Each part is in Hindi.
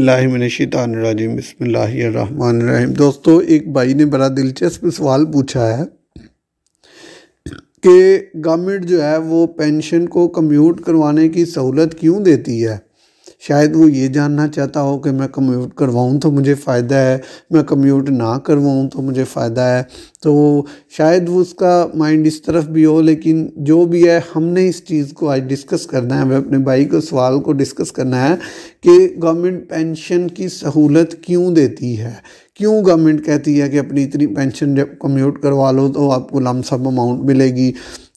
फ़िलामिनशानरजीम बसमीम दोस्तों एक भाई ने बड़ा दिलचस्प सवाल पूछा है कि गवर्नमेंट जो है वो पेंशन को कम्यूट करवाने की सहूलत क्यों देती है शायद वो ये जानना चाहता हो कि मैं कम्यूट करवाऊँ तो मुझे फ़ायदा है मैं कम्यूट ना करवाऊँ तो मुझे फ़ायदा है तो शायद वो उसका माइंड इस तरफ भी हो लेकिन जो भी है हमने इस चीज़ को आज डिस्कस करना है हमें अपने भाई को सवाल को डिस्कस करना है कि गवर्नमेंट पेंशन की सहूलत क्यों देती है क्यों गवर्नमेंट कहती है कि अपनी इतनी पेंशन जब कम्यूट करवा लो तो आपको लमसम अमाउंट मिलेगी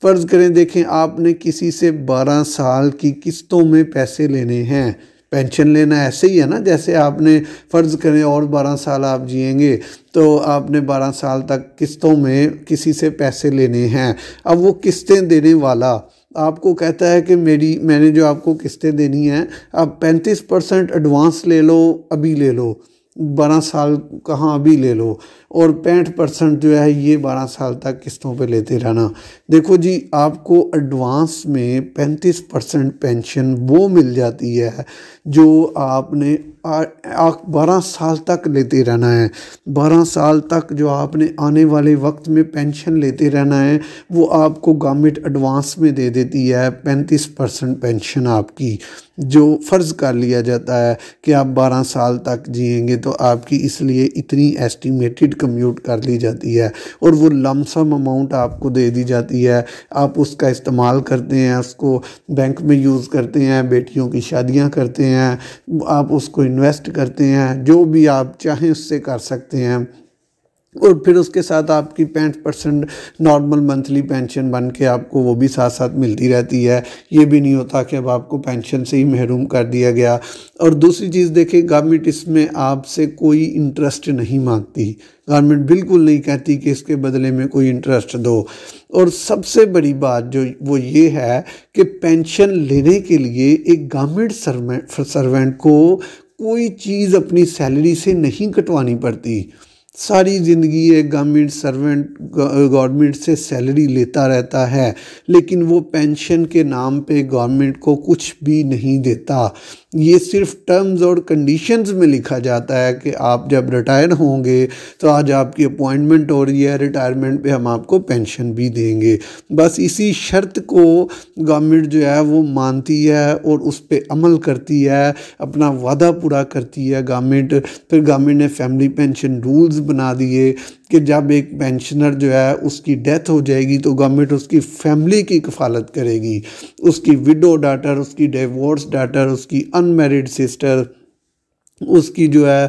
फ़र्ज़ करें देखें आपने किसी से बारह साल की किस्तों में पैसे लेने हैं पेंशन लेना ऐसे ही है ना जैसे आपने फ़र्ज़ करें और बारह साल आप जिएंगे तो आपने बारह साल तक किस्तों में किसी से पैसे लेने हैं अब वो किस्तें देने वाला आपको कहता है कि मेरी मैंने जो आपको किस्तें देनी हैं आप पैंतीस परसेंट एडवांस ले लो अभी ले लो बारह साल कहाँ अभी ले लो और पैंठ परसेंट जो है ये बारह साल तक किस्तों पे लेते रहना देखो जी आपको एडवांस में पैंतीस परसेंट पेंशन वो मिल जाती है जो आपने बारह साल तक लेते रहना है बारह साल तक जो आपने आने वाले वक्त में पेंशन लेते रहना है वो आपको गवर्नमेंट एडवांस में दे देती है पैंतीस परसेंट पेंशन आपकी जो फ़र्ज़ कर लिया जाता है कि आप बारह साल तक जिएंगे तो आपकी इसलिए इतनी एस्टिमेटेड कम्यूट कर ली जाती है और वो लमसम अमाउंट आपको दे दी जाती है आप उसका इस्तेमाल करते हैं उसको बैंक में यूज़ करते हैं बेटियों की शादियाँ करते हैं आप उसको इन्वेस्ट करते हैं जो भी आप चाहें उससे कर सकते हैं और फिर उसके साथ आपकी पैंठ परसेंट नॉर्मल मंथली पेंशन बन के आपको वो भी साथ साथ मिलती रहती है ये भी नहीं होता कि अब आपको पेंशन से ही महरूम कर दिया गया और दूसरी चीज़ देखें गवर्नमेंट इसमें आपसे कोई इंटरेस्ट नहीं मांगती गवर्नमेंट बिल्कुल नहीं कहती कि इसके बदले में कोई इंटरेस्ट दो और सबसे बड़ी बात जो वो ये है कि पेंशन लेने के लिए एक गवर्नमेंट सर्वेंट को कोई चीज़ अपनी सैलरी से नहीं कटवानी पड़ती सारी ज़िंदगी एक गवर्नमेंट सर्वेंट गवर्नमेंट से सैलरी लेता रहता है लेकिन वो पेंशन के नाम पे गवर्नमेंट को कुछ भी नहीं देता ये सिर्फ टर्म्स और कंडीशंस में लिखा जाता है कि आप जब रिटायर होंगे तो आज आपकी अपॉइंटमेंट हो रही है रिटायरमेंट पे हम आपको पेंशन भी देंगे बस इसी शर्त को गवर्नमेंट जो है वो मानती है और उस पर अमल करती है अपना वादा पूरा करती है गवर्नमेंट फिर गवर्नमेंट ने फैमिली पेंशन रूल्स बना दिए कि जब एक पेंशनर जो है उसकी डेथ हो जाएगी तो गवर्नमेंट उसकी फैमिली की कफालत करेगी उसकी विडो डाटर उसकी डिवोर्स डाटर उसकी अनमेरिड सिस्टर उसकी जो है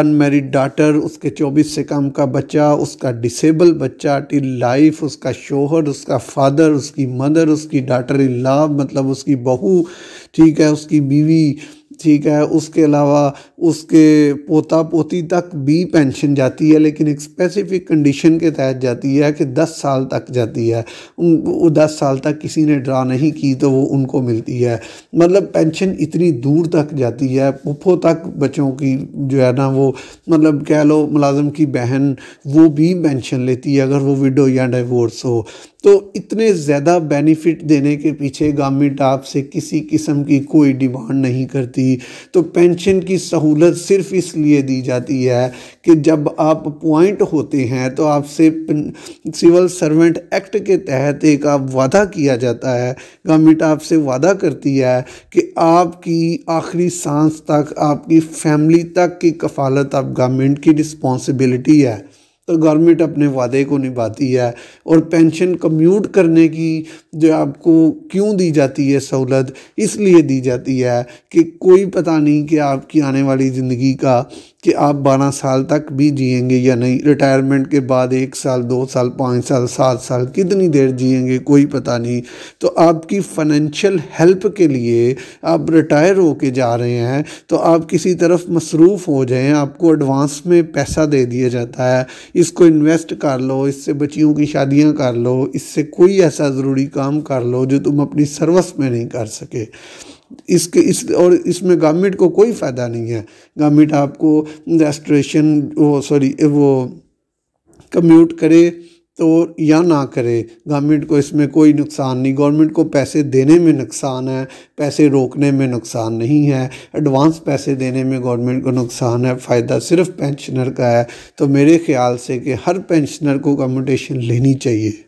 अनमेरिड डाटर उसके 24 से कम का बच्चा उसका डिसेबल बच्चा टिल लाइफ उसका शोहर उसका फादर उसकी मदर उसकी डाटर इन लाभ मतलब उसकी बहू ठीक है उसकी बीवी ठीक है उसके अलावा उसके पोता पोती तक भी पेंशन जाती है लेकिन एक स्पेसिफिक कंडीशन के तहत जाती है कि 10 साल तक जाती है वो 10 साल तक किसी ने ड्रा नहीं की तो वो उनको मिलती है मतलब पेंशन इतनी दूर तक जाती है पुप्पो तक बच्चों की जो है ना वो मतलब कह लो मुलाजम की बहन वो भी पेंशन लेती है अगर वो विडो या डिवोर्स हो तो इतने ज़्यादा बेनिफिट देने के पीछे गवर्नमेंट आपसे किसी किस्म की कोई डिमांड नहीं करती होगी तो पेंशन की सहूलत सिर्फ इसलिए दी जाती है कि जब आप अपॉइंट होते हैं तो आपसे सिविल सर्वेंट एक्ट के तहत एक आप वादा किया जाता है गवर्नमेंट आपसे वादा करती है कि आपकी आखिरी सांस तक आपकी फैमिली तक की कफालत आप गवर्नमेंट की रिस्पॉन्सिबिलिटी है तो गवर्नमेंट अपने वादे को निभाती है और पेंशन कम्यूट करने की जो आपको क्यों दी जाती है सहूलत इसलिए दी जाती है कि कोई पता नहीं कि आपकी आने वाली ज़िंदगी का कि आप बारह साल तक भी जिएंगे या नहीं रिटायरमेंट के बाद एक साल दो साल पाँच साल सात साल कितनी देर जिएंगे कोई पता नहीं तो आपकी फाइनेंशियल हेल्प के लिए आप रिटायर हो के जा रहे हैं तो आप किसी तरफ मसरूफ़ हो जाएं आपको एडवांस में पैसा दे दिया जाता है इसको इन्वेस्ट कर लो इससे बच्चियों की शादियाँ कर लो इससे कोई ऐसा ज़रूरी काम कर लो जो तुम अपनी सर्विस में नहीं कर सके इसके इस और इसमें गवर्नमेंट को कोई फ़ायदा नहीं है गवर्नमेंट आपको रेस्टोरेशन वो सॉरी वो कम्यूट करे तो या ना करे गवर्नमेंट को इसमें कोई नुकसान नहीं गवर्नमेंट को पैसे देने में नुकसान है पैसे रोकने में नुकसान नहीं है एडवांस पैसे देने में गवर्नमेंट को नुकसान है फ़ायदा सिर्फ पेंशनर का है तो मेरे ख्याल से कि हर पेंशनर को कम्यूटेशन लेनी चाहिए